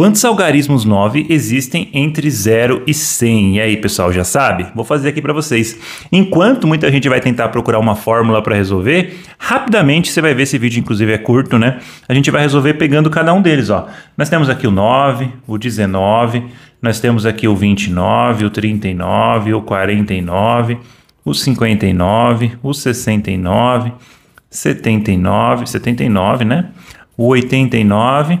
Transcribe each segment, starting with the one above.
Quantos algarismos 9 existem entre 0 e 100? E aí, pessoal, já sabe? Vou fazer aqui para vocês. Enquanto muita gente vai tentar procurar uma fórmula para resolver, rapidamente você vai ver esse vídeo, inclusive é curto, né? A gente vai resolver pegando cada um deles, ó. Nós temos aqui o 9, o 19, nós temos aqui o 29, o 39, o 49, o 59, o 69, 79, 79, né? O 89,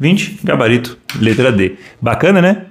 20, gabarito, letra D. Bacana, né?